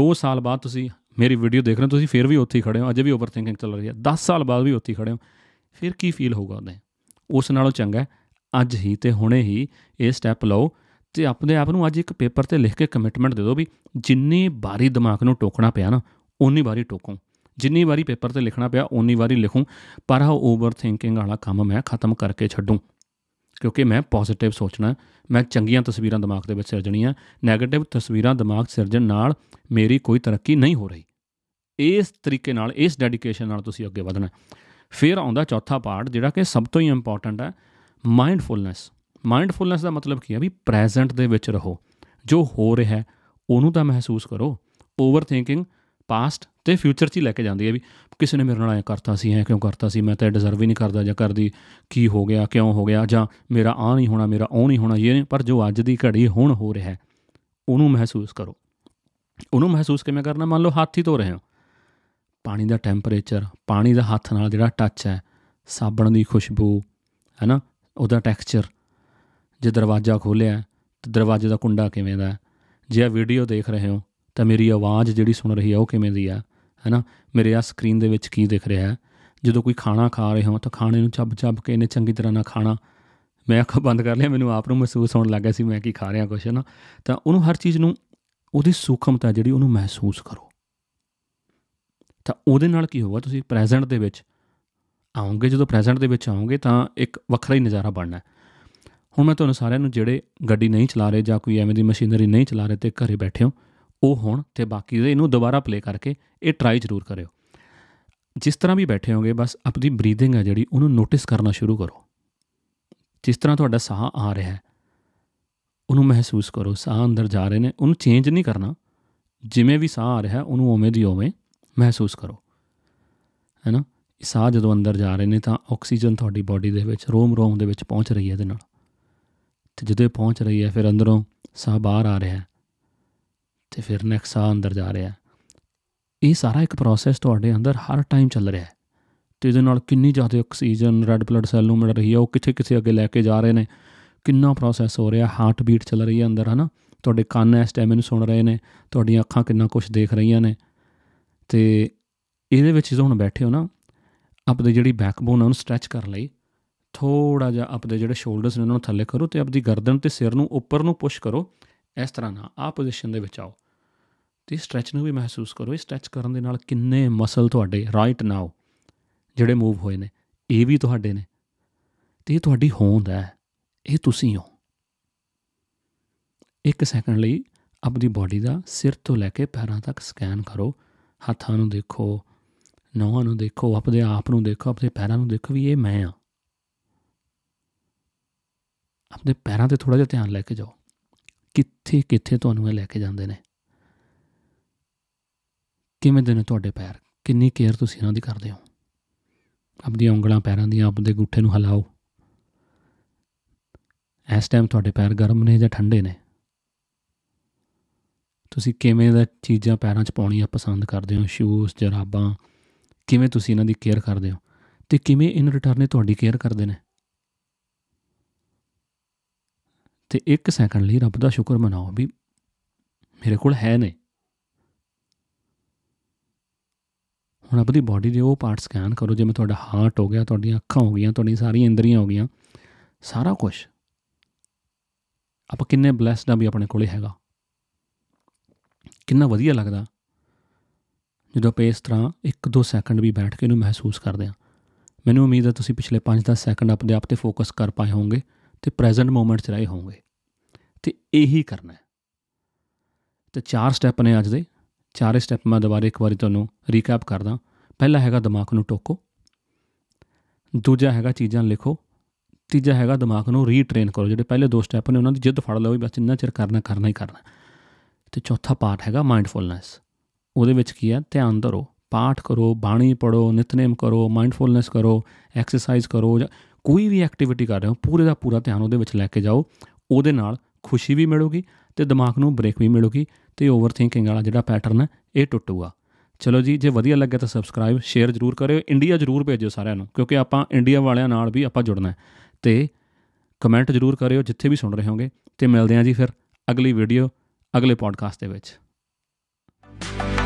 Speaker 1: 2 ਸਾਲ ਬਾਅਦ ਤੁਸੀਂ ਮੇਰੀ ਵੀਡੀਓ ਦੇਖ ਰਹੇ ਹੋ ਤੁਸੀਂ ਫੇਰ ਵੀ ਉੱਥੇ ਖੜੇ ਹੋ ਅਜੇ ਵੀ ਓਵਰਥਿੰਕਿੰਗ ਚੱਲ ਰਹੀ ਹੈ 10 ਸਾਲ ਬਾਅਦ ਵੀ ਉੱਥੇ ਖੜੇ ਹੋ ਫਿਰ ਕੀ ਫੀਲ ਹੋਊਗਾ ਉਹਨੇ ਉਸ ਨਾਲੋਂ ਚੰਗਾ ਅੱਜ ਹੀ ਤੇ ਹੁਣੇ ਹੀ ਇਹ ਸਟੈਪ ਲਓ ਤੇ ਆਪਣੇ ਆਪ ਨੂੰ ਅੱਜ ਇੱਕ ਪੇਪਰ ਤੇ ਲਿਖ ਕੇ ਕਮਿਟਮੈਂਟ ਦੇ ਦਿਓ ਵੀ ਜਿੰਨੀ ਵਾਰੀ ਦਿਮਾਗ ਨੂੰ ਟੋਕਣਾ ਪਿਆ ਨਾ ਉਨੀ ਵਾਰੀ ਟੋਕੋ ਜਿੰਨੀ ਵਾਰੀ ਪੇਪਰ ਤੇ ਲਿਖਣਾ ਪਿਆ ਉਨੀ ਵਾਰੀ ਲਿਖੂੰ ਪਰ ਆ ਓਵਰ ਥਿੰਕਿੰਗ ਵਾਲਾ ਕੰਮ ਮੈਂ ਖਤਮ ਕਰਕੇ ਛੱਡੂੰ ਕਿਉਂਕਿ ਮੈਂ ਪੋਜ਼ਿਟਿਵ ਸੋਚਣਾ ਮੈਂ ਚੰਗੀਆਂ ਤਸਵੀਰਾਂ ਦਿਮਾਗ ਦੇ ਵਿੱਚ ਸਿਰਜਣੀਆਂ 네ਗੇਟਿਵ ਤਸਵੀਰਾਂ ਦਿਮਾਗ ਸਿਰਜਣ ਨਾਲ ਮੇਰੀ ਕੋਈ ਤਰੱਕੀ ਨਹੀਂ ਹੋ ਰਹੀ ਇਸ ਤਰੀਕੇ ਨਾਲ ਇਸ ਡੈਡੀਕੇਸ਼ਨ ਨਾਲ ਤੁਸੀਂ ਅੱਗੇ ਵਧਣਾ ਫਿਰ ਆਉਂਦਾ ਚੌਥਾ ਪਾਰਟ ਜਿਹੜਾ ਕਿ ਸਭ ਤੋਂ ਹੀ ਇੰਪੋਰਟੈਂਟ ਹੈ ਮਾਈਂਡਫੁਲਨੈਸ ਮਾਈਂਡਫੁਲਨੈਸ ਦਾ ਮਤਲਬ ਕੀ ਹੈ ਵੀ ਪ੍ਰੈਜ਼ੈਂਟ ਦੇ ਵਿੱਚ ਰਹੋ ਜੋ ਹੋ ਰਿਹਾ ਹੈ ਉਹਨੂੰ ਤਾਂ ਮਹਿਸੂਸ ਕਰੋ ਓਵਰ ਥਿੰਕਿੰਗ ਪਾਸਟ ਤੇ ਫਿਊਚਰ 'ਚ ਹੀ ਲੈ ਕੇ ਜਾਂਦੀ ਹੈ ਵੀ ਕਿਸੇ ਨੇ ਮੇਰੇ ਨਾਲ ਐ ਕਰਤਾ ਸੀ ਐ ਕਿਉਂ ਕਰਤਾ ਸੀ ਮੈਂ ਤਾਂ ਡਿਜ਼ਰਵ ਹੀ ਨਹੀਂ ਕਰਦਾ ਜਾਂ ਕਰਦੀ ਕੀ ਹੋ ਗਿਆ ਕਿਉਂ ਹੋ ਗਿਆ ਜਾਂ ਮੇਰਾ ਆ ਨਹੀਂ ਹੋਣਾ ਮੇਰਾ ਉਹ ਨਹੀਂ ਹੋਣਾ ਇਹ ਪਰ ਜੋ ਅੱਜ ਦੀ ਘੜੀ ਹੁਣ ਹੋ ਰਿਹਾ ਹੈ ਉਹਨੂੰ ਮਹਿਸੂਸ ਕਰੋ ਉਹਨੂੰ ਮਹਿਸੂਸ ਕਿਵੇਂ ਕਰਨਾ ਮੰਨ ਲਓ ਹੱਥ ਹੀ ਧੋ ਰਹੇ ਹੋ ਪਾਣੀ ਦਾ ਟੈਂਪਰੇਚਰ ਪਾਣੀ ਦਾ ਹੱਥ ਨਾਲ ਜਿਹੜਾ ਟੱਚ ਹੈ ਸਾਬਣ ਦੀ ਖੁਸ਼ਬੂ ਹੈਨਾ ਉਹਦਾ ਟੈਕਸਚਰ ਜੇ ਦਰਵਾਜ਼ਾ ਖੋਲਿਆ ਤੇ ਦਰਵਾਜ਼ੇ ਦਾ ਕੁੰਡਾ ਕਿਵੇਂ ਦਾ ਜੇ ਆ ਵੀਡੀਓ ਦੇਖ ਰਹੇ ਹੋ ਤਾਂ ਮੇਰੀ ਆਵਾਜ਼ ਜਿਹੜੀ ਸੁਣ ਰਹੀ ਹੈ ਉਹ ਕਿਵੇਂ ਦੀ ਆ ਹੈਨਾ ਮੇਰੇ ਆ ਸਕਰੀਨ ਦੇ ਵਿੱਚ ਕੀ ਦਿਖ ਰਿਹਾ ਹੈ ਜਦੋਂ ਕੋਈ ਖਾਣਾ ਖਾ ਰਹੇ ਹੋ ਤਾਂ ਖਾਣੇ ਨੂੰ ਚੱਬ-ਚੱਬ ਕੇ ਇਹਨੇ ਚੰਗੀ ਤਰ੍ਹਾਂ ਨਾ ਖਾਣਾ ਮੈਂ ਅੱਖਾਂ ਬੰਦ ਕਰ ਲਿਆ ਮੈਨੂੰ ਆਪ ਨੂੰ ਮਹਿਸੂਸ ਹੋਣ ਲੱਗਾ ਸੀ ਮੈਂ ਕੀ ਖਾ ਰਿਹਾ ਕੁਛ ਨਾ ਤਾਂ ਉਹਨੂੰ ਹਰ ਚੀਜ਼ ਨੂੰ ਉਹਦੀ ਸੂਖਮਤਾ ਜਿਹੜੀ ਉਹਨੂੰ ਮਹਿਸੂਸ ਕਰੋ ਤਾਂ ਉਹਦੇ ਨਾਲ ਕੀ ਹੋਊਗਾ ਤੁਸੀਂ ਪ੍ਰੈਜ਼ੈਂਟ ਦੇ ਵਿੱਚ ਆਉਂਗੇ ਜਦੋਂ ਪ੍ਰੈਜ਼ੈਂਟ ਦੇ ਵਿੱਚ ਆਉਂਗੇ ਤਾਂ ਇੱਕ ਵੱਖਰਾ ਹੀ ਨਜ਼ਾਰਾ ਬਣਨਾ ਹੈ ਹੁਣ ਮੈਂ ਤੁਹਾਨੂੰ ਸਾਰਿਆਂ ਨੂੰ ਜਿਹੜੇ ਗੱਡੀ ਨਹੀਂ ਚਲਾ ਰਹੇ ਜਾਂ ਕੋਈ ਐਵੇਂ ਦੀ ਮਸ਼ੀਨਰੀ ਨਹੀਂ ਚਲਾ ਰਹੇ ਤੇ ਘਰੇ ਬੈਠੇ ਹੋ ਉਹ ਹੁਣ ਤੇ ਬਾਕੀ ਦੇ ਇਹਨੂੰ ਦੁਬਾਰਾ ਪਲੇ ਕਰਕੇ ਇਹ ਟਰਾਈ ਜ਼ਰੂਰ ਕਰਿਓ ਜਿਸ ਤਰ੍ਹਾਂ ਵੀ ਬੈਠੇ ਹੋਗੇ ਬਸ ਆਪਣੀ ਬਰੀਥਿੰਗ ਹੈ ਜਿਹੜੀ ਉਹਨੂੰ ਨੋਟਿਸ ਕਰਨਾ ਸ਼ੁਰੂ ਕਰੋ ਜਿਸ ਤਰ੍ਹਾਂ ਤੁਹਾਡਾ ਸਾਹ ਆ ਰਿਹਾ ਹੈ ਉਹਨੂੰ ਮਹਿਸੂਸ ਕਰੋ ਸਾਹ ਅੰਦਰ ਜਾ ਰਹੇ ਨੇ ਉਹਨੂੰ ਚੇਂਜ ਨਹੀਂ ਕਰਨਾ ਜਿਵੇਂ ਵੀ ਸਾਹ ਆ ਰਿਹਾ ਹੈ ਉਹਨੂੰ ਉਵੇਂ ਦੀ ਉਵੇਂ ਮਹਿਸੂਸ ਕਰੋ ਹੈਨਾ ਸਾਹ ਜਦੋਂ ਅੰਦਰ ਜਾ ਰਹੇ ਨੇ ਤਾਂ ਆਕਸੀਜਨ ਤੁਹਾਡੀ ਬਾਡੀ ਦੇ ਵਿੱਚ ਰੋਮ ਰੋਮ ਦੇ ਵਿੱਚ ਪਹੁੰਚ ਰਹੀ ਹੈ ਇਹਦੇ ਨਾਲ ਤੇ ਜਦੋਂ ਇਹ ਪਹੁੰਚ ਰਹੀ ਹੈ ਫਿਰ ਅੰਦਰੋਂ ਸਾਹ ਬਾਹਰ ਆ ਰਿਹਾ ਤੇ ਫਿਰ ਨੈਕਸਟ ਅੰਦਰ ਜਾ ਰਿਹਾ ਇਹ ਸਾਰਾ ਇੱਕ ਪ੍ਰੋਸੈਸ ਤੁਹਾਡੇ ਅੰਦਰ ਹਰ ਟਾਈਮ ਚੱਲ ਰਿਹਾ ਹੈ ਤੇ ਇਹਦੇ ਨਾਲ ਕਿੰਨੀ ਜ਼ਿਆਦਾ ਆਕਸੀਜਨ ਰੈੱਡ ਬਲੱਡ ਸੈੱਲ ਨੂੰ ਮਿਲ ਰਹੀ ਹੈ ਉਹ ਕਿੱਥੇ ਕਿੱਥੇ ਅੱਗੇ ਲੈ ਕੇ ਜਾ ਰਹੇ ਨੇ ਕਿੰਨਾ ਪ੍ਰੋਸੈਸ ਹੋ ਰਿਹਾ ਹਾਰਟ ਬੀਟ ਚੱਲ ਰਹੀ ਹੈ ਅੰਦਰ ਹਨਾ ਤੁਹਾਡੇ ਕੰਨ ਇਸ ਟਾਈਮ ਇਹਨੂੰ ਸੁਣ ਰਹੇ ਨੇ ਤੁਹਾਡੀਆਂ ਅੱਖਾਂ ਕਿੰਨਾ ਕੁਝ ਦੇਖ ਰਹੀਆਂ ਨੇ ਤੇ ਇਹਦੇ ਵਿੱਚ ਜਦੋਂ ਹੁਣ ਬੈਠੇ ਹੋ ਨਾ ਆਪਣੀ ਜਿਹੜੀ ਬੈਕਬੋਨ ਆ ਉਹਨੂੰ ਸਟ੍ਰੈਚ ਕਰ ਲਈ ਥੋੜਾ ਜਿਹਾ ਆਪਦੇ ਜਿਹੜੇ ਸ਼ੋਲਡਰਸ ਨੇ ਉਹਨਾਂ ਨੂੰ ਥੱਲੇ ਕਰੋ ਤੇ ਆਪਦੀ ਗਰਦਨ ਤੇ ਸਿਰ ਨੂੰ ਉੱਪਰ ਨੂੰ ਪੁਸ਼ ਕਰੋ ਇਸ ਤਰ੍ਹਾਂ ਨਾਲ ਆ ਪੋਜੀਸ਼ਨ ਦੇ ਵਿੱਚ ਆਓ ਤੇ ਸਟ੍ਰੈਚ ਨੂੰ ਵੀ ਮਹਿਸੂਸ ਕਰੋ ਇਹ ਸਟ੍ਰੈਚ ਕਰਨ ਦੇ ਨਾਲ ਕਿੰਨੇ ਮਸਲ ਤੁਹਾਡੇ ਰਾਈਟ ਨਾਓ ਜਿਹੜੇ ਮੂਵ ਹੋਏ ਨੇ ਇਹ ਵੀ ਤੁਹਾਡੇ ਨੇ ਤੇ ਇਹ ਤੁਹਾਡੀ ਹੋਂਦ ਹੈ ਇਹ ਤੁਸੀਂ ਹੋ ਇੱਕ ਸੈਕਿੰਡ ਲਈ ਆਪਣੀ ਬਾਡੀ ਦਾ ਸਿਰ ਤੋਂ ਲੈ ਕੇ ਪੈਰਾਂ ਤੱਕ ਸਕੈਨ ਕਰੋ ਹੱਥਾਂ ਨੂੰ ਦੇਖੋ ਨੌਹਾਂ ਨੂੰ ਦੇਖੋ ਆਪਣੇ ਆਪ ਨੂੰ ਦੇਖੋ ਆਪਣੇ ਪੈਰਾਂ ਨੂੰ ਦੇਖੋ ਵੀ ਇਹ ਮੈਂ ਆ ਆਪਣੇ ਪੈਰਾਂ ਤੇ ਥੋੜਾ ਜਿਹਾ ਧਿਆਨ ਲੈ ਕੇ ਜਾਓ ਕਿੱਥੇ ਕਿੱਥੇ ਤੁਹਾਨੂੰ ਇਹ ਲੈ ਕੇ ਜਾਂਦੇ ਨੇ ਕਿਵੇਂ ਦੇ ਨੇ ਤੁਹਾਡੇ ਪੈਰ ਕਿੰਨੀ ਕੇਅਰ ਤੁਸੀਂ ਇਹਨਾਂ ਦੀ ਕਰਦੇ ਹੋ ਆਪਣੀਆਂ ਉਂਗਲਾਂ ਪੈਰਾਂ ਦੀਆਂ ਆਪਣੇ ਗੁੱਠੇ ਨੂੰ ਹਿਲਾਓ ਇਸ ਟਾਈਮ ਤੁਹਾਡੇ ਪੈਰ ਗਰਮ ਨੇ ਜਾਂ ਠੰਡੇ ਨੇ ਤੁਸੀਂ ਕਿਵੇਂ ਦਾ ਚੀਜ਼ਾਂ ਪੈਰਾਂ 'ਚ ਪਾਉਣੀਆਂ ਪਸੰਦ ਕਰਦੇ ਹੋ ਸ਼ੂਜ਼ ਜਰਾਬਾਂ ਕਿਵੇਂ ਤੁਸੀਂ ਇਹਨਾਂ ਦੀ ਕੇਅਰ ਕਰਦੇ ਹੋ ਤੇ ਕਿਵੇਂ ਇਨ ਰਿਟਰਨ ਤੁਹਾਡੀ ਕੇਅਰ ਕਰਦੇ ਨੇ ਤੇ 1 ਸੈਕਿੰਡ ਲਈ ਰੱਬ ਦਾ ਸ਼ੁਕਰ ਮਨਾਓ ਵੀ ਮੇਰੇ ਕੋਲ ਹੈ ਨੇ ਹੁਣ ਆਪਣੀ ਬਾਡੀ ਦੇ ਉਹ ਪਾਰਟ ਸਕੈਨ ਕਰੋ ਜਿਵੇਂ ਤੁਹਾਡਾ ਹਾਰਟ ਹੋ ਗਿਆ ਤੁਹਾਡੀਆਂ ਅੱਖਾਂ ਹੋ ਗਈਆਂ ਤੁਹਾਡੀਆਂ ਸਾਰੀਆਂ ਇੰਦਰੀਆਂ ਹੋ ਗਈਆਂ ਸਾਰਾ ਕੁਝ ਆਪਾਂ ਕਿੰਨੇ ਬlesed ਆ ਵੀ ਆਪਣੇ ਕੋਲੇ ਹੈਗਾ ਕਿੰਨਾ ਵਧੀਆ ਲੱਗਦਾ ਜਦੋਂ ਆਪਾਂ ਇਸ ਤਰ੍ਹਾਂ 1-2 ਸੈਕਿੰਡ ਵੀ ਬੈਠ ਕੇ ਇਹਨੂੰ ਮਹਿਸੂਸ ਕਰਦੇ ਆ ਮੈਨੂੰ ਉਮੀਦ ਹੈ ਤੁਸੀਂ ਪਿਛਲੇ 5-10 ਸੈਕਿੰਡ ਆਪਣੇ ਆਪ ਤੇ ਫੋਕਸ ਕਰ ਪਾਏ ਹੋਵੋਗੇ ਤੇ ਪ੍ਰੈਜ਼ੈਂਟ ਮੂਮੈਂਟ 'ਚ ਰਹੇ ਹੋਵੋਗੇ ਇਹੀ ਕਰਨਾ ਹੈ ਤੇ ਚਾਰ ਸਟੈਪ ਨੇ ਅੱਜ ਦੇ ਚਾਰੇ ਸਟੈਪ ਮੈਂ ਦੁਬਾਰਾ ਇੱਕ ਵਾਰੀ ਤੁਹਾਨੂੰ ਰੀਕੈਪ ਕਰਦਾ ਪਹਿਲਾ ਹੈਗਾ ਦਿਮਾਗ ਨੂੰ ਟੋਕੋ ਦੂਜਾ ਹੈਗਾ ਚੀਜ਼ਾਂ ਲਿਖੋ ਤੀਜਾ ਹੈਗਾ ਦਿਮਾਗ ਨੂੰ ਰੀਟ੍ਰੇਨ ਕਰੋ ਜਿਹੜੇ ਪਹਿਲੇ ਦੋ ਸਟੈਪ ਨੇ ਉਹਨਾਂ ਦੀ ਜਿੱਦ ਫੜ ਲਓ ਵੀ ਬਸ ਇੰਨਾ ਚਿਰ ਕਰਨਾ ਕਰਨਾ ਹੀ ਕਰਨਾ ਤੇ ਚੌਥਾ ਪਾਰਟ ਹੈਗਾ ਮਾਈਂਡਫੁਲਨੈਸ ਉਹਦੇ ਵਿੱਚ ਕੀ ਹੈ ਧਿਆਨ ਧਰੋ ਪਾਠ ਕਰੋ ਬਾਣੀ ਪੜੋ ਨਿਤਨੇਮ ਕਰੋ ਮਾਈਂਡਫੁਲਨੈਸ ਕਰੋ ਐਕਸਰਸਾਈਜ਼ ਕਰੋ ਜਾਂ ਕੋਈ ਵੀ ਐਕਟੀਵਿਟੀ ਕਰ ਰਹੇ ਹੋ ਪੂਰੇ ਦਾ ਪੂਰਾ ਧਿਆਨ ਉਹਦੇ ਵਿੱਚ ਲੈ ਕੇ ਜਾਓ ਉਹਦੇ ਨਾਲ ਖੁਸ਼ੀ ਵੀ ਮਿਲੂਗੀ ਤੇ ਦਿਮਾਗ ਨੂੰ ਬ੍ਰੇਕ ਵੀ ਮਿਲੂਗੀ ਤੇ ਓਵਰ ਥਿੰਕਿੰਗ ਵਾਲਾ ਜਿਹੜਾ ਪੈਟਰਨ ਹੈ ਇਹ ਟੁੱਟੂਗਾ ਚਲੋ ਜੀ ਜੇ ਵਧੀਆ ਲੱਗਿਆ ਤਾਂ ਸਬਸਕ੍ਰਾਈਬ ਸ਼ੇਅਰ ਜ਼ਰੂਰ ਕਰਿਓ ਇੰਡੀਆ ਜ਼ਰੂਰ ਭੇਜਿਓ ਸਾਰਿਆਂ ਨੂੰ ਕਿਉਂਕਿ ਆਪਾਂ ਇੰਡੀਆ ਵਾਲਿਆਂ ਨਾਲ ਵੀ ਆਪਾਂ ਜੁੜਨਾ ਹੈ ਤੇ ਕਮੈਂਟ ਜ਼ਰੂਰ ਕਰਿਓ ਜਿੱਥੇ ਵੀ ਸੁਣ ਰਹੇ ਹੋਗੇ ਤੇ ਮਿਲਦੇ ਆਂ ਜੀ ਫਿਰ ਅਗਲੀ ਵੀਡੀਓ ਅਗਲੇ ਪੋਡਕਾਸਟ ਦੇ ਵਿੱਚ